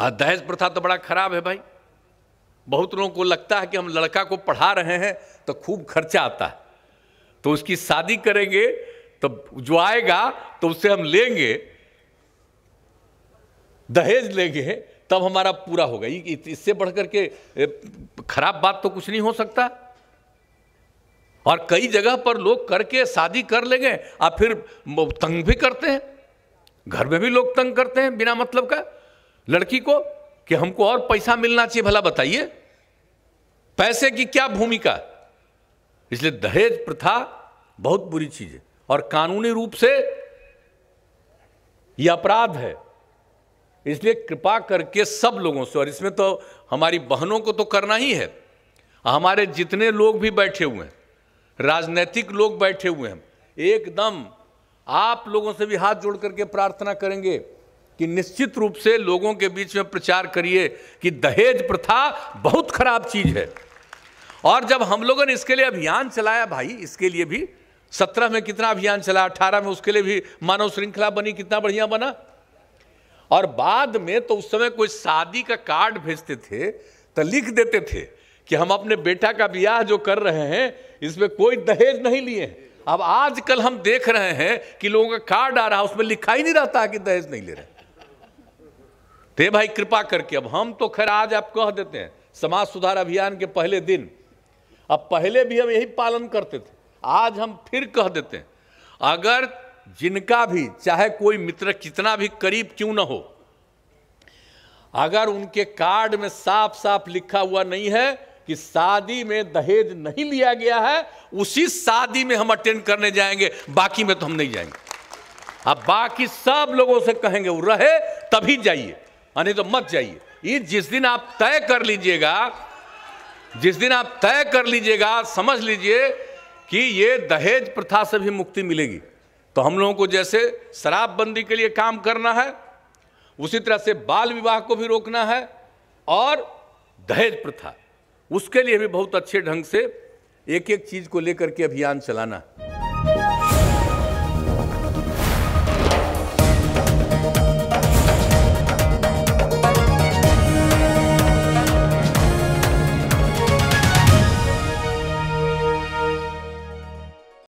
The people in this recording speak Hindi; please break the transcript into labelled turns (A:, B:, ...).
A: हाँ दहेज प्रथा तो बड़ा खराब है भाई बहुत लोगों को लगता है कि हम लड़का को पढ़ा रहे हैं तो खूब खर्चा आता है तो उसकी शादी करेंगे तो जो आएगा तो उससे हम लेंगे दहेज लेंगे तब हमारा पूरा होगा इससे बढ़ करके खराब बात तो कुछ नहीं हो सकता और कई जगह पर लोग करके शादी कर लेंगे और फिर तंग भी करते हैं घर में भी लोग तंग करते हैं बिना मतलब का लड़की को कि हमको और पैसा मिलना चाहिए भला बताइए पैसे की क्या भूमिका इसलिए दहेज प्रथा बहुत बुरी चीज है और कानूनी रूप से यह अपराध है इसलिए कृपा करके सब लोगों से और इसमें तो हमारी बहनों को तो करना ही है हमारे जितने लोग भी बैठे हुए हैं राजनीतिक लोग बैठे हुए हैं एकदम आप लोगों से भी हाथ जोड़ करके प्रार्थना करेंगे कि निश्चित रूप से लोगों के बीच में प्रचार करिए कि दहेज प्रथा बहुत खराब चीज़ है और जब हम लोगों ने इसके लिए अभियान चलाया भाई इसके लिए भी सत्रह में कितना अभियान चला अठारह में उसके लिए भी मानव श्रृंखला बनी कितना बढ़िया बना और बाद में तो उस समय कोई शादी का कार्ड भेजते थे तो लिख देते थे कि हम अपने बेटा का ब्याह जो कर रहे हैं इसमें कोई दहेज नहीं लिए अब आजकल हम देख रहे हैं कि लोगों का कार्ड आ रहा है उसमें लिखा ही नहीं रहता कि दहेज नहीं ले रहे ते भाई कृपा करके अब हम तो खैर आज आप कह देते हैं समाज सुधार अभियान के पहले दिन अब पहले भी हम यही पालन करते थे आज हम फिर कह देते हैं अगर जिनका भी चाहे कोई मित्र कितना भी करीब क्यों ना हो अगर उनके कार्ड में साफ साफ लिखा हुआ नहीं है कि शादी में दहेज नहीं लिया गया है उसी शादी में हम अटेंड करने जाएंगे बाकी में तो हम नहीं जाएंगे अब बाकी सब लोगों से कहेंगे वो रहे तभी जाइए हाँ, नहीं तो मत जाइए ये जिस दिन आप तय कर लीजिएगा जिस दिन आप तय कर लीजिएगा समझ लीजिए कि ये दहेज प्रथा से भी मुक्ति मिलेगी तो हम लोगों को जैसे शराबबंदी के लिए काम करना है उसी तरह से बाल विवाह को भी रोकना है और दहेज प्रथा उसके लिए भी बहुत अच्छे ढंग से एक एक चीज़ को लेकर के अभियान चलाना है